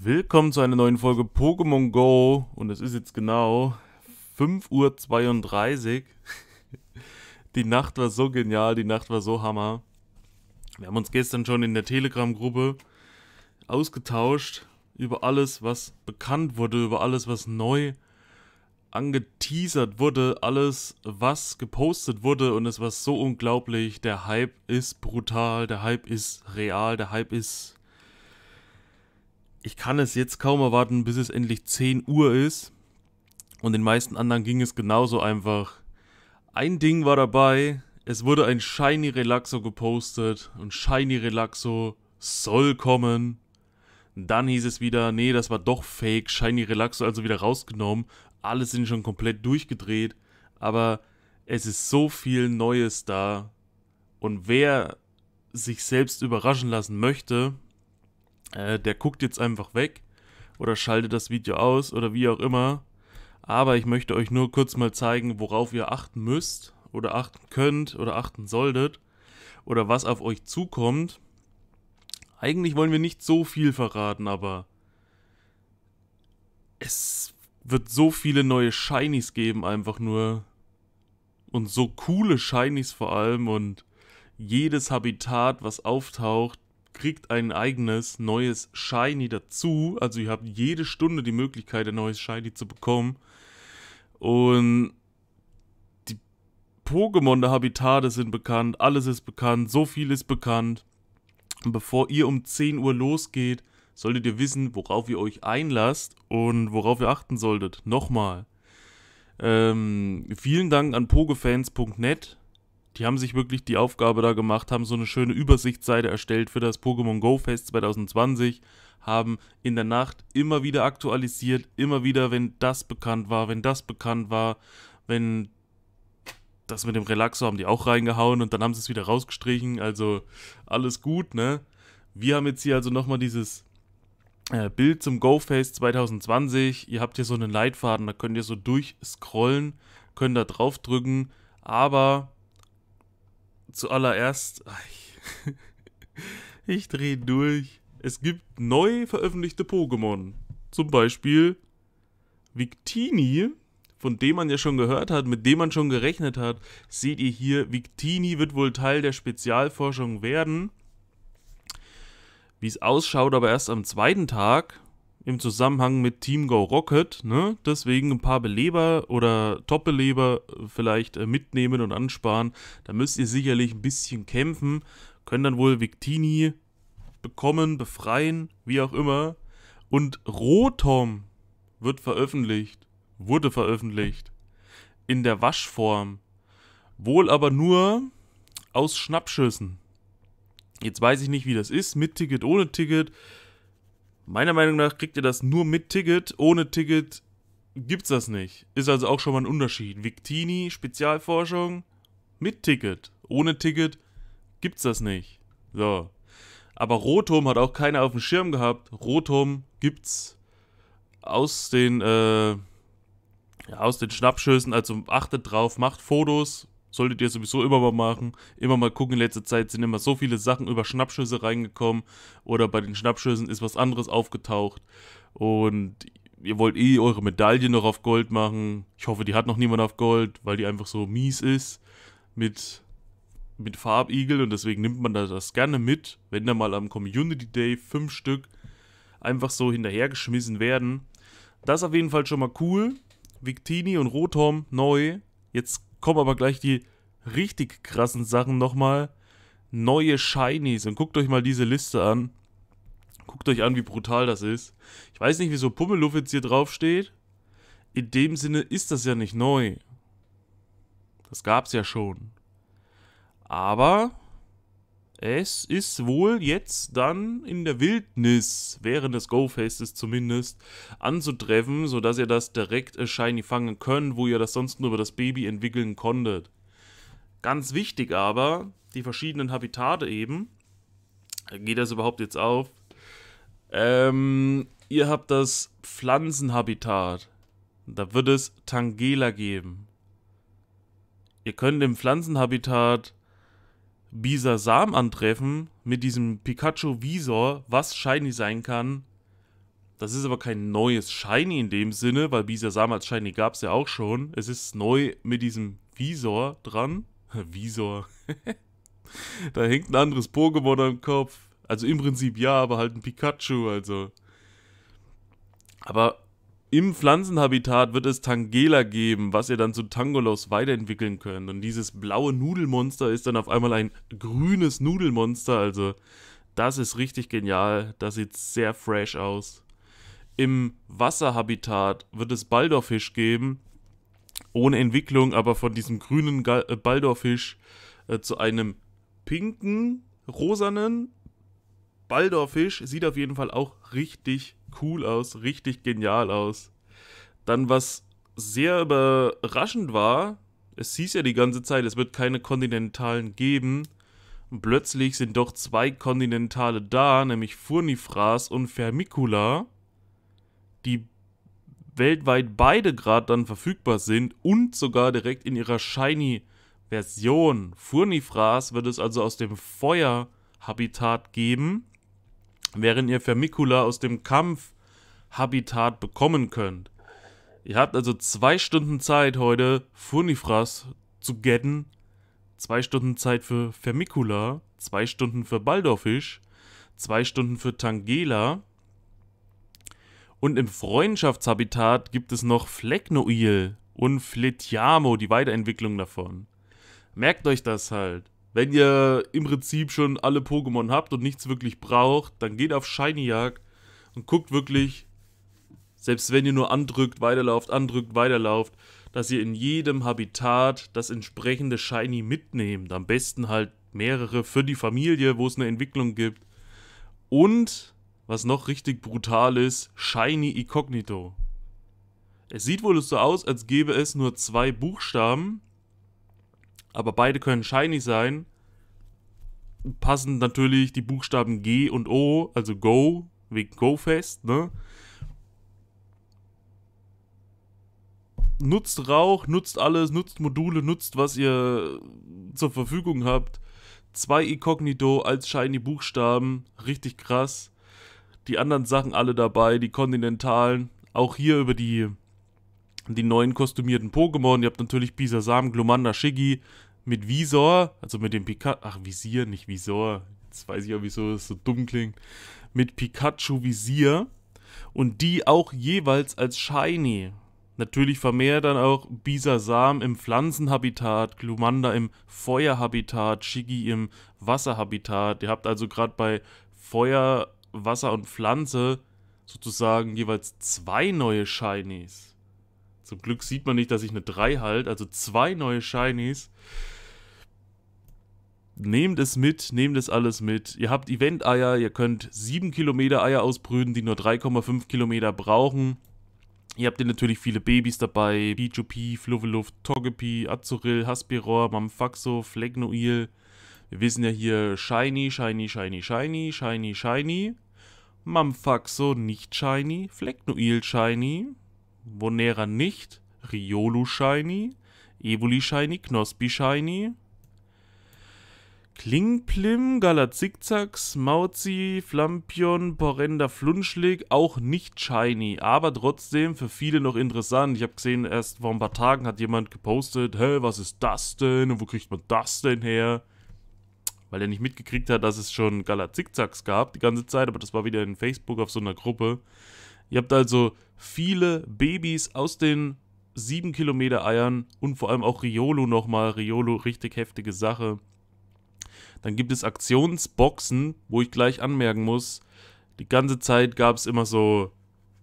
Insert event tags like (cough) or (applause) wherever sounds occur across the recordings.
Willkommen zu einer neuen Folge Pokémon Go und es ist jetzt genau 5.32 Uhr. (laughs) Die Nacht war so genial, die Nacht war so hammer. Wir haben uns gestern schon in der Telegram-Gruppe ausgetauscht über alles, was bekannt wurde, über alles, was neu angeteasert wurde, alles, was gepostet wurde und es war so unglaublich. Der Hype ist brutal, der Hype ist real, der Hype ist ich kann es jetzt kaum erwarten, bis es endlich 10 Uhr ist. Und den meisten anderen ging es genauso einfach. Ein Ding war dabei, es wurde ein Shiny Relaxo gepostet und Shiny Relaxo soll kommen. Dann hieß es wieder, nee, das war doch fake, Shiny Relaxo also wieder rausgenommen. Alle sind schon komplett durchgedreht, aber es ist so viel Neues da. Und wer sich selbst überraschen lassen möchte, äh, der guckt jetzt einfach weg oder schaltet das Video aus oder wie auch immer. Aber ich möchte euch nur kurz mal zeigen, worauf ihr achten müsst oder achten könnt oder achten solltet oder was auf euch zukommt. Eigentlich wollen wir nicht so viel verraten, aber es wird so viele neue Shinies geben, einfach nur. Und so coole Shinies vor allem und jedes Habitat, was auftaucht, kriegt ein eigenes neues Shiny dazu. Also ihr habt jede Stunde die Möglichkeit, ein neues Shiny zu bekommen. Und die Pokémon der Habitate sind bekannt, alles ist bekannt, so viel ist bekannt. Und bevor ihr um 10 Uhr losgeht, solltet ihr wissen, worauf ihr euch einlasst und worauf ihr achten solltet. Nochmal. Ähm, vielen Dank an pogefans.net die haben sich wirklich die Aufgabe da gemacht, haben so eine schöne Übersichtsseite erstellt für das Pokémon Go Fest 2020, haben in der Nacht immer wieder aktualisiert, immer wieder, wenn das bekannt war, wenn das bekannt war, wenn das mit dem Relaxo haben die auch reingehauen und dann haben sie es wieder rausgestrichen, also alles gut, ne? Wir haben jetzt hier also nochmal dieses äh, Bild zum Go Fest 2020. Ihr habt hier so einen Leitfaden, da könnt ihr so durchscrollen, könnt da draufdrücken, aber zuallererst, ich, (laughs) ich drehe durch. Es gibt neu veröffentlichte Pokémon. Zum Beispiel Victini, von dem man ja schon gehört hat, mit dem man schon gerechnet hat. Seht ihr hier, Victini wird wohl Teil der Spezialforschung werden. Wie es ausschaut, aber erst am zweiten Tag im Zusammenhang mit Team Go Rocket. Ne? Deswegen ein paar Beleber oder Top-Beleber äh, vielleicht äh, mitnehmen und ansparen. Da müsst ihr sicherlich ein bisschen kämpfen. Können dann wohl Victini bekommen, befreien, wie auch immer. Und Rotom wird veröffentlicht, wurde veröffentlicht. In der Waschform. Wohl aber nur aus Schnappschüssen. Jetzt weiß ich nicht, wie das ist, mit Ticket, ohne Ticket. Meiner Meinung nach kriegt ihr das nur mit Ticket. Ohne Ticket gibt's das nicht. Ist also auch schon mal ein Unterschied. Victini, Spezialforschung, mit Ticket. Ohne Ticket gibt's das nicht. So. Aber Rotom hat auch keiner auf dem Schirm gehabt. Rotom gibt's aus den, äh, aus den Schnappschüssen. Also achtet drauf, macht Fotos, Solltet ihr sowieso immer mal machen. Immer mal gucken, in letzter Zeit sind immer so viele Sachen über Schnappschüsse reingekommen. Oder bei den Schnappschüssen ist was anderes aufgetaucht. Und ihr wollt eh eure Medaille noch auf Gold machen. Ich hoffe, die hat noch niemand auf Gold, weil die einfach so mies ist. Mit mit Farbigel und deswegen nimmt man da das gerne mit, wenn da mal am Community Day fünf Stück einfach so hinterhergeschmissen werden. Das ist auf jeden Fall schon mal cool. Victini und Rotom neu. Jetzt kommen aber gleich die richtig krassen Sachen nochmal. Neue Shinies. Und guckt euch mal diese Liste an. Guckt euch an, wie brutal das ist. Ich weiß nicht, wieso Pummeluff jetzt hier draufsteht. In dem Sinne ist das ja nicht neu. Das gab's ja schon. Aber es ist wohl jetzt dann in der Wildnis, während des Go-Festes zumindest, anzutreffen, sodass ihr das direkt äh, shiny fangen könnt, wo ihr das sonst nur über das Baby entwickeln konntet. Ganz wichtig aber, die verschiedenen Habitate eben. Geht das überhaupt jetzt auf? Ähm, ihr habt das Pflanzenhabitat. Da wird es Tangela geben. Ihr könnt im Pflanzenhabitat Bisasam antreffen mit diesem Pikachu Visor, was Shiny sein kann. Das ist aber kein neues Shiny in dem Sinne, weil Bisasam als Shiny gab es ja auch schon. Es ist neu mit diesem Visor dran. (laughs) Visor. (laughs) da hängt ein anderes Pokémon am Kopf. Also im Prinzip ja, aber halt ein Pikachu, also. Aber im Pflanzenhabitat wird es Tangela geben, was ihr dann zu Tangolos weiterentwickeln könnt. Und dieses blaue Nudelmonster ist dann auf einmal ein grünes Nudelmonster. Also das ist richtig genial. Das sieht sehr fresh aus. Im Wasserhabitat wird es Baldorfisch geben. Ohne Entwicklung, aber von diesem grünen äh, Baldorfisch äh, zu einem pinken, rosanen Baldor Fisch sieht auf jeden Fall auch richtig cool aus, richtig genial aus. Dann, was sehr überraschend war, es hieß ja die ganze Zeit, es wird keine Kontinentalen geben. Und plötzlich sind doch zwei Kontinentale da, nämlich Furnifras und Fermicula, die weltweit beide gerade dann verfügbar sind und sogar direkt in ihrer Shiny-Version. Furnifras wird es also aus dem Feuer-Habitat geben während ihr Vermicula aus dem Kampfhabitat bekommen könnt. Ihr habt also zwei Stunden Zeit heute, Furnifras zu getten. Zwei Stunden Zeit für Vermicula, zwei Stunden für Baldorfisch, zwei Stunden für Tangela. Und im Freundschaftshabitat gibt es noch Flecknoil und Fletiamo, die Weiterentwicklung davon. Merkt euch das halt. Wenn ihr im Prinzip schon alle Pokémon habt und nichts wirklich braucht, dann geht auf Shiny-Jagd und guckt wirklich, selbst wenn ihr nur andrückt, weiterlauft, andrückt, weiterlauft, dass ihr in jedem Habitat das entsprechende Shiny mitnehmt. Am besten halt mehrere für die Familie, wo es eine Entwicklung gibt. Und, was noch richtig brutal ist, Shiny Incognito. Es sieht wohl so aus, als gäbe es nur zwei Buchstaben aber beide können shiny sein, passen natürlich die Buchstaben G und O, also Go, wegen Go-Fest, ne? Nutzt Rauch, nutzt alles, nutzt Module, nutzt, was ihr zur Verfügung habt. Zwei Incognito als shiny Buchstaben, richtig krass. Die anderen Sachen alle dabei, die kontinentalen. Auch hier über die die neuen kostümierten Pokémon. Ihr habt natürlich Bisasam, Glumanda, Shiggy, mit Visor, also mit dem Pikachu, ach Visier, nicht Visor, jetzt weiß ich ja, wieso es so dumm klingt, mit Pikachu Visier und die auch jeweils als Shiny. Natürlich vermehrt dann auch Bisasam im Pflanzenhabitat, Glumanda im Feuerhabitat, Shiggy im Wasserhabitat. Ihr habt also gerade bei Feuer, Wasser und Pflanze sozusagen jeweils zwei neue Shinies. Zum Glück sieht man nicht, dass ich eine 3 halt, also zwei neue Shinies nehmt es mit, nehmt es alles mit. Ihr habt Event-Eier, ihr könnt 7 Kilometer Eier ausbrüten, die nur 3,5 Kilometer brauchen. Ihr habt natürlich viele Babys dabei, B2P, Fluffeluft, Togepi, Azuril, Haspiror, Mamfaxo, Flegnoil. Wir wissen ja hier Shiny, Shiny, Shiny, Shiny, Shiny, Shiny. Mamfaxo nicht Shiny, Flegnoil Shiny, Vonera nicht, Riolu Shiny, Evoli Shiny, Knospi Shiny, Klingplim, Galat Zickzacks, Mauzi, Flampion, Porenda, Flunschlig, auch nicht shiny, aber trotzdem für viele noch interessant. Ich habe gesehen, erst vor ein paar Tagen hat jemand gepostet, hä, was ist das denn und wo kriegt man das denn her? Weil er nicht mitgekriegt hat, dass es schon Galat Zickzacks gab die ganze Zeit, aber das war wieder in Facebook auf so einer Gruppe. Ihr habt also viele Babys aus den 7 Kilometer Eiern und vor allem auch Riolo nochmal. Riolo, richtig heftige Sache. Dann gibt es Aktionsboxen, wo ich gleich anmerken muss, die ganze Zeit gab es immer so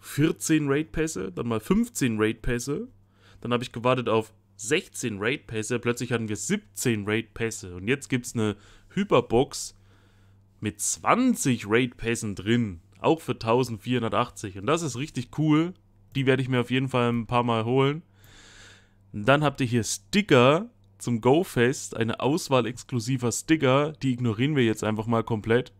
14 Raid-Pässe, dann mal 15 Raid-Pässe. Dann habe ich gewartet auf 16 Raid-Pässe, plötzlich hatten wir 17 Raid-Pässe. Und jetzt gibt es eine Hyperbox mit 20 Raid-Pässen drin, auch für 1480. Und das ist richtig cool. Die werde ich mir auf jeden Fall ein paar Mal holen. dann habt ihr hier Sticker, zum Go-Fest eine Auswahl exklusiver Sticker, die ignorieren wir jetzt einfach mal komplett.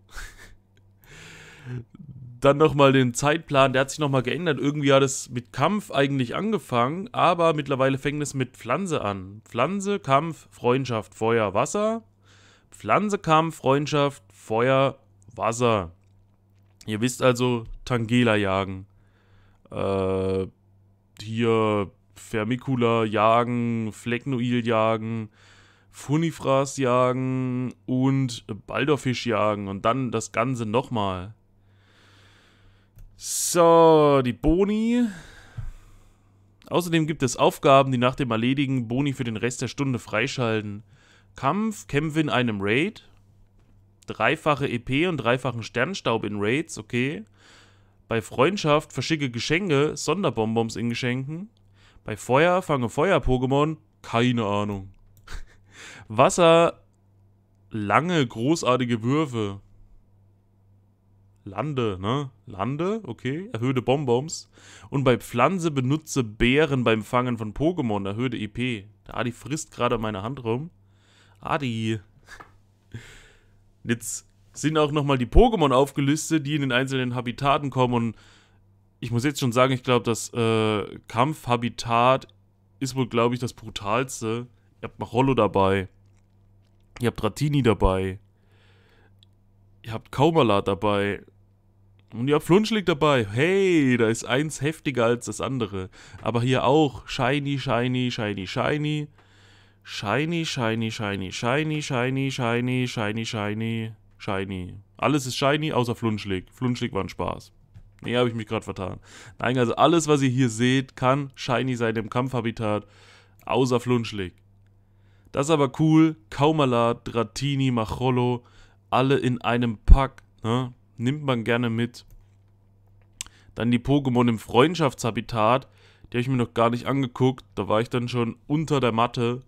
Dann nochmal den Zeitplan, der hat sich nochmal geändert. Irgendwie hat es mit Kampf eigentlich angefangen, aber mittlerweile fängt es mit Pflanze an. Pflanze, Kampf, Freundschaft, Feuer, Wasser. Pflanze, Kampf, Freundschaft, Feuer, Wasser. Ihr wisst also, Tangela jagen. Äh, hier Vermicula jagen, Flecknoil jagen, Funifras jagen und Baldorfisch jagen und dann das Ganze nochmal. So, die Boni. Außerdem gibt es Aufgaben, die nach dem Erledigen Boni für den Rest der Stunde freischalten. Kampf, Kämpfe in einem Raid. Dreifache EP und dreifachen Sternstaub in Raids, okay. Bei Freundschaft verschicke Geschenke, Sonderbonbons in Geschenken. Bei Feuer fange Feuer-Pokémon. Keine Ahnung. (laughs) Wasser. Lange, großartige Würfe. Lande, ne? Lande, okay. Erhöhte Bonbons. Und bei Pflanze benutze Bären beim Fangen von Pokémon. Erhöhte EP. Der Adi frisst gerade meine Hand rum. Adi. (laughs) Jetzt sind auch nochmal die Pokémon aufgelistet, die in den einzelnen Habitaten kommen und ich muss jetzt schon sagen, ich glaube, das äh, Kampfhabitat ist wohl, glaube ich, das brutalste. Ihr habt Machollo dabei. Ihr habt Ratini dabei. Ihr habt Kaumalat dabei. Und ihr habt Flunschlig dabei. Hey, da ist eins heftiger als das andere. Aber hier auch. Shiny, shiny, shiny, shiny. Shiny, shiny, shiny, shiny, shiny, shiny, shiny, shiny, shiny. Alles ist shiny, außer Flunschlig. Flunschlig war ein Spaß. Nee, habe ich mich gerade vertan. Nein, also alles, was ihr hier seht, kann shiny sein im Kampfhabitat, außer Flunschlig. Das ist aber cool. Kaumala, Dratini, Macholo, alle in einem Pack. Ne? Nimmt man gerne mit. Dann die Pokémon im Freundschaftshabitat. Die habe ich mir noch gar nicht angeguckt. Da war ich dann schon unter der Matte.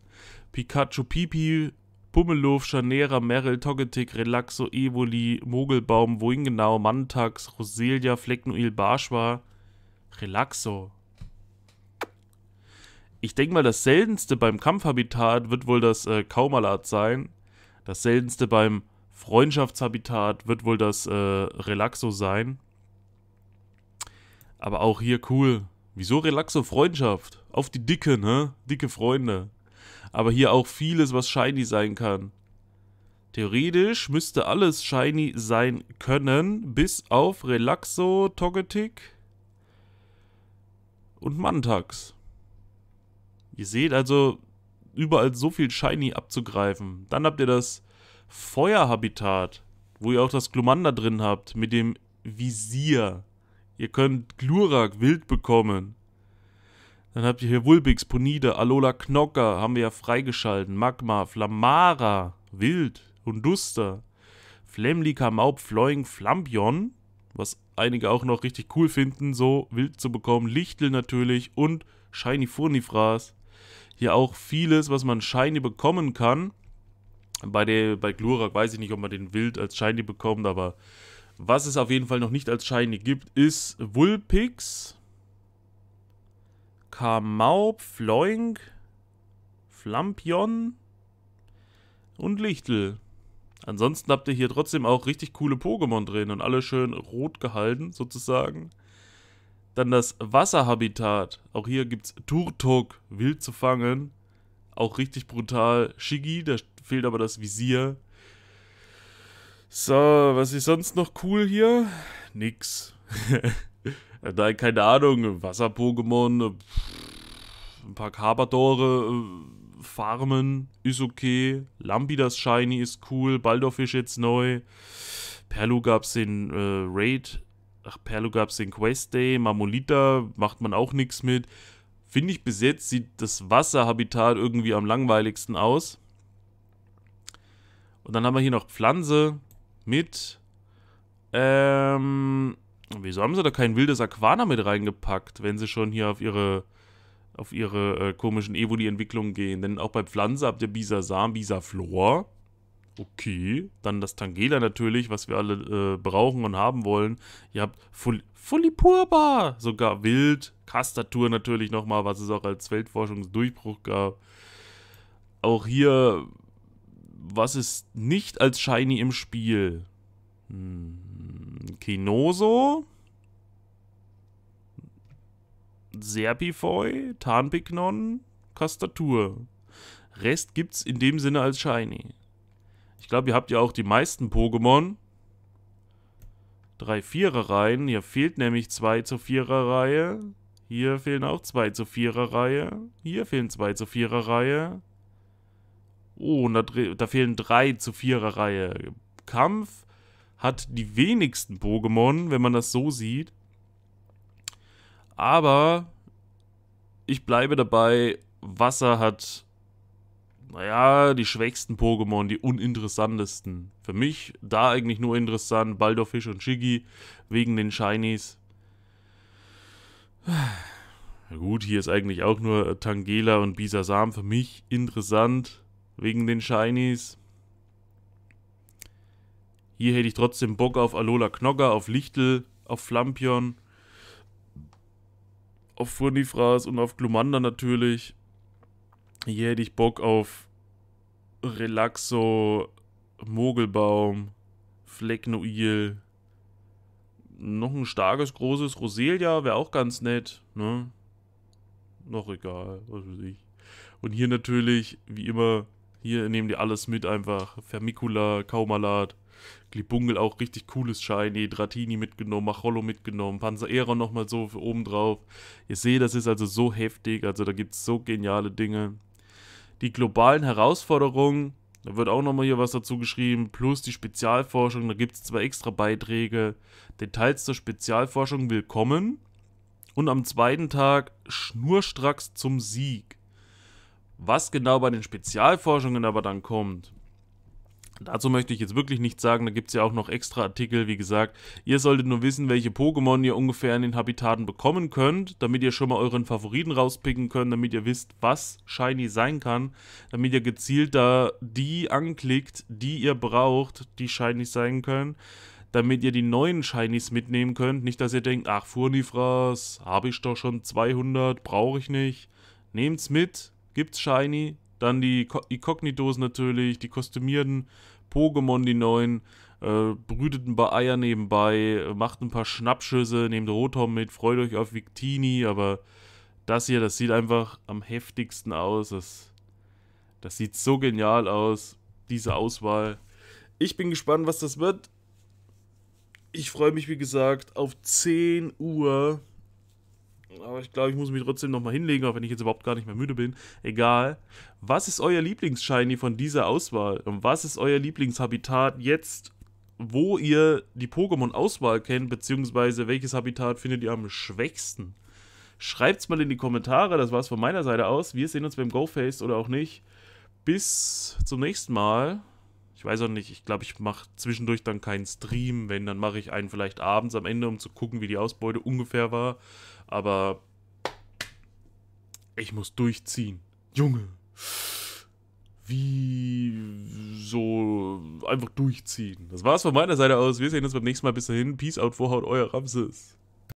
Pikachu Pipi, Pummelow, Schanera, Merrill, Togetic, Relaxo, Evoli, Mogelbaum, Woingenau, Mantax, Roselia, Flecknuil, Barschwa. Relaxo. Ich denke mal, das seltenste beim Kampfhabitat wird wohl das äh, Kaumalat sein. Das seltenste beim Freundschaftshabitat wird wohl das äh, Relaxo sein. Aber auch hier cool. Wieso Relaxo Freundschaft? Auf die Dicke, ne? Dicke Freunde aber hier auch vieles, was shiny sein kann. Theoretisch müsste alles shiny sein können, bis auf Relaxo, Togetic und Mantax. Ihr seht also überall so viel shiny abzugreifen. Dann habt ihr das Feuerhabitat, wo ihr auch das Glumanda drin habt mit dem Visier. Ihr könnt Glurak wild bekommen. Dann habt ihr hier Wulbix, Ponide, Alola Knocker, haben wir ja freigeschalten. Magma, Flamara, Wild, Hunduster, Flemlika, Maub, Floing, Flambion, was einige auch noch richtig cool finden, so wild zu bekommen. Lichtel natürlich und Shiny Furnifras. Hier auch vieles, was man Shiny bekommen kann. Bei, der, bei Glurak weiß ich nicht, ob man den Wild als Shiny bekommt, aber was es auf jeden Fall noch nicht als Shiny gibt, ist Wulpix. Kamaup, Floink, Flampion und Lichtel. Ansonsten habt ihr hier trotzdem auch richtig coole Pokémon drin und alle schön rot gehalten, sozusagen. Dann das Wasserhabitat. Auch hier gibt es Turtok, wild zu fangen. Auch richtig brutal. Shigi, da fehlt aber das Visier. So, was ist sonst noch cool hier? Nix. (laughs) Nein, äh, keine Ahnung, Wasser-Pokémon, äh, ein paar Carbadore äh, Farmen ist okay, Lampi das Shiny ist cool, Baldorfisch jetzt neu, Perlu gab es den äh, Raid, ach, Perlu gab es den Quest Day, Marmolita macht man auch nichts mit. Finde ich bis jetzt sieht das Wasserhabitat irgendwie am langweiligsten aus. Und dann haben wir hier noch Pflanze mit ähm, Wieso haben sie da kein wildes Aquana mit reingepackt, wenn sie schon hier auf ihre, auf ihre äh, komischen Evoli-Entwicklungen gehen? Denn auch bei Pflanze habt ihr Bisasam, Bisaflor. Okay. Dann das Tangela natürlich, was wir alle äh, brauchen und haben wollen. Ihr habt Ful Fulipurba, sogar Wild. Kastatur natürlich nochmal, was es auch als Feldforschungsdurchbruch gab. Auch hier, was ist nicht als Shiny im Spiel? Hm Kinoso. Serpifoy, Tarnpignon, Kastatur. Rest gibt's in dem Sinne als Shiny. Ich glaube, ihr habt ja auch die meisten Pokémon. Drei Vierer-Reihen. Hier fehlt nämlich zwei zur Vierer-Reihe. Hier fehlen auch zwei zur Vierer-Reihe. Hier fehlen zwei zur Vierer-Reihe. Oh, und da, da fehlen drei zur Vierer-Reihe. Kampf, hat die wenigsten Pokémon, wenn man das so sieht. Aber ich bleibe dabei, Wasser hat, naja, die schwächsten Pokémon, die uninteressantesten. Für mich da eigentlich nur interessant, Baldorfisch und Shiggy wegen den Shinies. Gut, hier ist eigentlich auch nur Tangela und Bisasam für mich interessant wegen den Shinies. Hier hätte ich trotzdem Bock auf Alola Knogger, auf Lichtel, auf Flampion, auf Furnifras und auf Glumanda natürlich. Hier hätte ich Bock auf Relaxo, Mogelbaum, Flecknoil. Noch ein starkes, großes Roselia wäre auch ganz nett, ne? Noch egal, was weiß ich. Und hier natürlich, wie immer, hier nehmen die alles mit einfach. Vermicula, Kaumalat, Glibungel auch richtig cooles Shiny, Dratini mitgenommen, Macholo mitgenommen, Panzer Panzerera nochmal so für oben drauf. Ihr seht, das ist also so heftig, also da gibt es so geniale Dinge. Die globalen Herausforderungen, da wird auch nochmal hier was dazu geschrieben, plus die Spezialforschung, da gibt es zwei extra Beiträge. Details zur Spezialforschung willkommen. Und am zweiten Tag schnurstracks zum Sieg. Was genau bei den Spezialforschungen aber dann kommt, Dazu möchte ich jetzt wirklich nichts sagen, da gibt es ja auch noch extra Artikel, wie gesagt. Ihr solltet nur wissen, welche Pokémon ihr ungefähr in den Habitaten bekommen könnt, damit ihr schon mal euren Favoriten rauspicken könnt, damit ihr wisst, was Shiny sein kann, damit ihr gezielt da die anklickt, die ihr braucht, die Shiny sein können, damit ihr die neuen Shinies mitnehmen könnt. Nicht, dass ihr denkt, ach Furnifras, habe ich doch schon 200, brauche ich nicht. Nehmt's mit, gibt's Shiny, dann die Incognitos natürlich, die kostümierten Pokémon, die neuen. Äh, brütet ein paar Eier nebenbei, macht ein paar Schnappschüsse, nehmt Rotom mit, freut euch auf Victini, aber das hier, das sieht einfach am heftigsten aus. Das, das sieht so genial aus, diese Auswahl. Ich bin gespannt, was das wird. Ich freue mich, wie gesagt, auf 10 Uhr aber ich glaube, ich muss mich trotzdem nochmal hinlegen, auch wenn ich jetzt überhaupt gar nicht mehr müde bin. Egal. Was ist euer Lieblingsshiny von dieser Auswahl? Und was ist euer Lieblingshabitat jetzt, wo ihr die Pokémon-Auswahl kennt, beziehungsweise welches Habitat findet ihr am schwächsten? Schreibt es mal in die Kommentare, das war es von meiner Seite aus. Wir sehen uns beim GoFace oder auch nicht. Bis zum nächsten Mal. Ich weiß auch nicht, ich glaube, ich mache zwischendurch dann keinen Stream. Wenn, dann mache ich einen vielleicht abends am Ende, um zu gucken, wie die Ausbeute ungefähr war. Aber ich muss durchziehen. Junge. Wie so einfach durchziehen. Das war's von meiner Seite aus. Wir sehen uns beim nächsten Mal. Bis dahin. Peace out, vorhaut, euer Ramses.